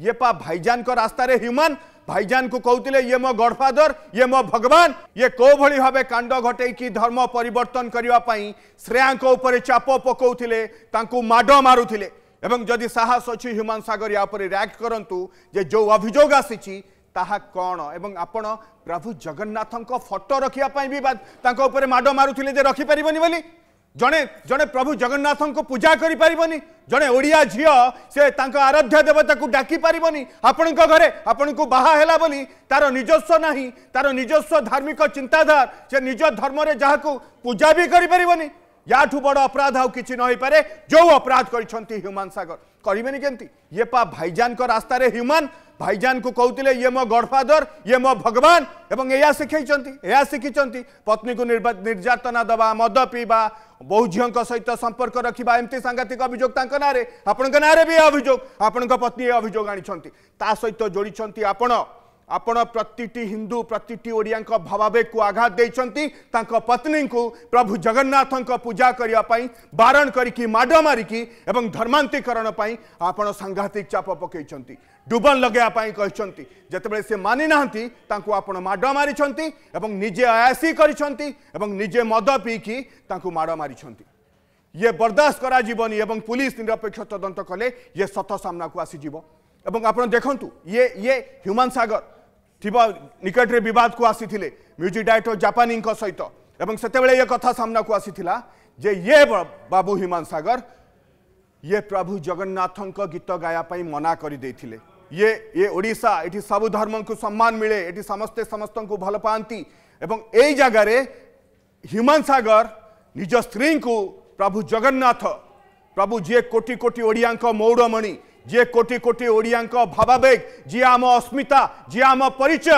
ये पा भाईजान को रास्ता रे ह्यूमन भाईजान को कहते ये मो गडफादर ये मो भगवान ये कौ भली भाव कांड घटे धर्म परिवर्तन करने श्रेया उपर चाप पकाउले माड मारुले जदि साहस अच्छी ह्यूमान सगर या रियाक्ट करूँ जो अभियोग आसी कौन एवं आपण प्रभु जगन्नाथ फटो रखा भी माड मारुले रखिपारे बोली जड़े जड़े प्रभु जगन्नाथ को पूजा करें जड़े ओडिया झील से आराध्य देवता को डाकी पारनि आपण आपण को बाहाला बोली तार निजस्व ना तार निजस्व धार्मिक चिंताधार से निज धर्म जहाँ पूजा भी करें યાઠું બડ અપરાધ આઉ કિછ ન હોઈ પારે જો અપરાધ કરી હ્યુમાન સાગર કરબેની કેમતી યે પા ભાઈજાન રાસ્તારે હ્યુમાન ভাইজান কু কৌলে ইয়ে মো গডফাদর ইয়ে মো ভগবান এবং এয়া শিখাই এয়া শিখিচ্ছেন পত্নী কু নির্যাতনা দেওয়া মদ পিবা বহু ঝিউঙ্ সহিত সম্পর্ক রাখা এমতি সাংঘাতিক অভিযোগ তাঁর নাঁরে আপনার নাঁরে বি অভিযোগ আপনার পত্নী এ অভিযোগ আনিছেন তা সহিত যোড়ি আপন आपण प्रति हिंदू प्रति ओडिया भावाबेग को आघात देखते पत्नी को प्रभु जगन्नाथ पूजा करने बारण करी मारिकी एवं धर्मांतिकरण आप सांघातिक चाप पकई डुबन लगेपी जितेबले से मानि ना आपड़ मारी निजे आयासी करजे मद पीकी मड मारी ये बरदास्त कर पुलिस निरपेक्ष तदंत कले ये सत सामना को आसीज एवं आप देखु ये ये ह्यूमन सागर निकटे बद को आसी म्यूजिक डायरेक्टर जापानी सहित से कथा सामना को आसी जे ये बाबू हिमान सगर ये प्रभु जगन्नाथ गीत गायाप मना कर ये ये ओडा ये सब धर्म को सम्मान मिले ये समस्ते समस्त को भल पाती जगार हिमान सगर निज स्त्री को प्रभु जगन्नाथ प्रभु जी कोटी कोटी ओडिया मौड़मणी ଯିଏ କୋଟି କୋଟି ଓଡ଼ିଆଙ୍କ ଭାବାବେଗ ଯିଏ ଆମ ଅସ୍ମିତା ଯିଏ ଆମ ପରିଚୟ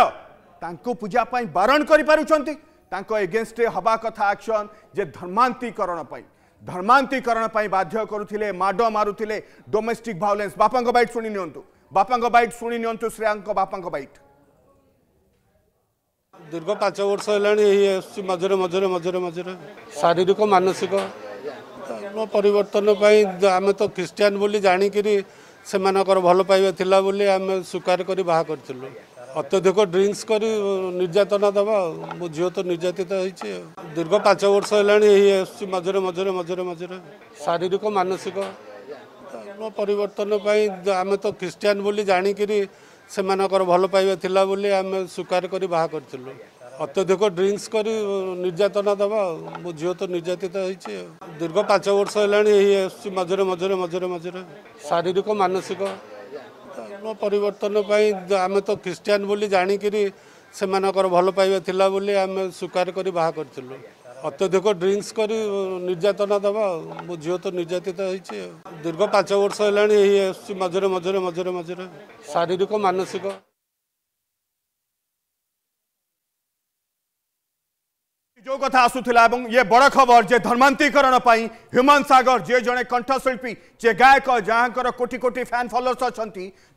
ତାଙ୍କୁ ପୂଜା ପାଇଁ ବାରଣ କରିପାରୁଛନ୍ତି ତାଙ୍କ ଏଗେନଷ୍ଟରେ ହେବା କଥା ଆକ୍ସନ୍ ଯେ ଧର୍ମାନ୍ତୀକରଣ ପାଇଁ ଧର୍ମାନ୍ତୀକରଣ ପାଇଁ ବାଧ୍ୟ କରୁଥିଲେ ମାଡ଼ ମାରୁଥିଲେ ଡୋମେଷ୍ଟିକ୍ ଭାଓଲେନ୍ସ ବାପାଙ୍କ ବାଇଟ୍ ଶୁଣି ନିଅନ୍ତୁ ବାପାଙ୍କ ବାଇଟ୍ ଶୁଣି ନିଅନ୍ତୁ ଶ୍ରେୟାଙ୍କ ବାପାଙ୍କ ବାଇଟ୍ ଦୀର୍ଘ ପାଞ୍ଚ ବର୍ଷ ହେଲାଣି ଏହି ଆସୁଛି ମଝିରେ ମଝିରେ ମଝିରେ ମଝିରେ ଶାରୀରିକ ମାନସିକ ପରିବର୍ତ୍ତନ ପାଇଁ ଆମେ ତ ଖ୍ରୀଷ୍ଟିଆନ ବୋଲି ଜାଣିକିରି ସେମାନଙ୍କର ଭଲ ପାଇବା ଥିଲା ବୋଲି ଆମେ ସ୍ୱୀକାର କରି ବାହା କରିଥିଲୁ ଅତ୍ୟଧିକ ଡ୍ରିଙ୍କସ୍ କରି ନିର୍ଯାତନା ଦେବା ଆଉ ମୋ ଝିଅ ତ ନିର୍ଯାତିତ ହେଇଛି ଆଉ ଦୀର୍ଘ ପାଞ୍ଚ ବର୍ଷ ହେଲାଣି ଏଇ ଆସୁଛି ମଝିରେ ମଝିରେ ମଝିରେ ମଝିରେ ଶାରୀରିକ ମାନସିକ ପରିବର୍ତ୍ତନ ପାଇଁ ଆମେ ତ ଖ୍ରୀଷ୍ଟିଆନ ବୋଲି ଜାଣିକିରି ସେମାନଙ୍କର ଭଲ ପାଇବା ଥିଲା ବୋଲି ଆମେ ସ୍ୱୀକାର କରି ବାହା କରିଥିଲୁ ଅତ୍ୟଧିକ ଡ୍ରିଙ୍କସ୍ କରି ନିର୍ଯାତନା ଦେବା ମୋ ଝିଅ ତ ନିର୍ଯାତିତ ହେଇଛି ଦୀର୍ଘ ପାଞ୍ଚ ବର୍ଷ ହେଲାଣି ହେଇ ଆସୁଛି ମଝିରେ ମଝିରେ ମଝିରେ ମଝିରେ ଶାରୀରିକ ମାନସିକ ପରିବର୍ତ୍ତନ ପାଇଁ ଆମେ ତ ଖ୍ରୀଷ୍ଟିଆନ ବୋଲି ଜାଣିକିରି ସେମାନଙ୍କର ଭଲ ପାଇବା ଥିଲା ବୋଲି ଆମେ ସ୍ୱୀକାର କରି ବାହା କରିଥିଲୁ ଅତ୍ୟଧିକ ଡ୍ରିଙ୍କସ୍ କରି ନିର୍ଯାତନା ଦେବା ମୋ ଝିଅ ତ ନିର୍ଯାତିତ ହେଇଛି ଦୀର୍ଘ ପାଞ୍ଚ ବର୍ଷ ହେଲାଣି ହେଇ ଆସୁଛି ମଝିରେ ମଝିରେ ମଝିରେ ମଝିରେ ଶାରୀରିକ ମାନସିକ जो कथा आसूला ये बड़ खबर जे धर्मांतरण ह्युमान सगर जे जड़े कंठशिल्पी जे गायक जहाँ कोटि कोटी फैन फलोअर्स अच्छा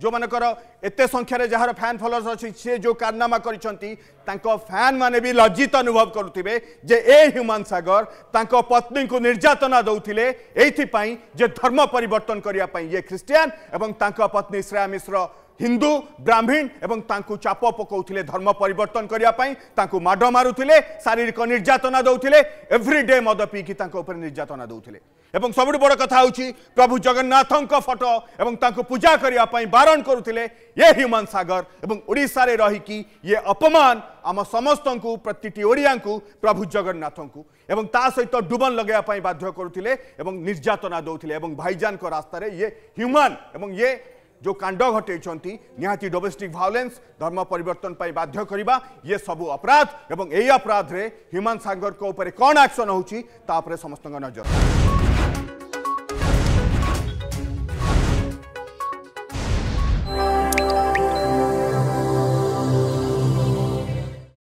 जो मानकर एत संख्यार जार फैन फलोअर्स अच्छी सी जो कारनामा कर फैन मैंने भी लज्जित अनुभव करुवे जे ए ह्युमान सगर तक पत्नी को निर्यातना दौले ये धर्म पर ये ख्रीस्टियान और पत्नी श्रेया मिश्र হিন্দু ব্রাহ্মীণ এবং তাঁকু চাপ পকাউলে ধর্ম পরিবর্তন করা তাঁকু মাড মারুলে শারীরিক নির্যাতনা দৌলে এভ্রি ডে মদ পিকি তাঁক উপরে নির্যাতনা দৌলে এবং সবুঠ বড় কথা হচ্ছে প্রভু জগন্নাথঙ্ক ফটো এবং তাঁকু পূজা করা বারণ করুলে এ হ্যুমান সাগর এবং ওড়শার রহিকি ইয়ে অপমান আম সমস্ত প্রত্যেকটি ওড়িয়া প্রভু জগন্নাথঙ্কু এবং তা সহিত ডুবন লগাইয়া বাধ্য করুলে এবং নির্যাতনা দৌলে এবং ভাইজানক রাস্তায় ইয়ে হ্যুমান এবং ইয়ে जो कांड घटे निहाती डोमेस्टिक भाओलेन्स धर्म परिवर्तन पर बाध्य करवा ये सब अपराध और यही अपराधे ह्यूमान सागर कौन आक्शन हो समस्त नजर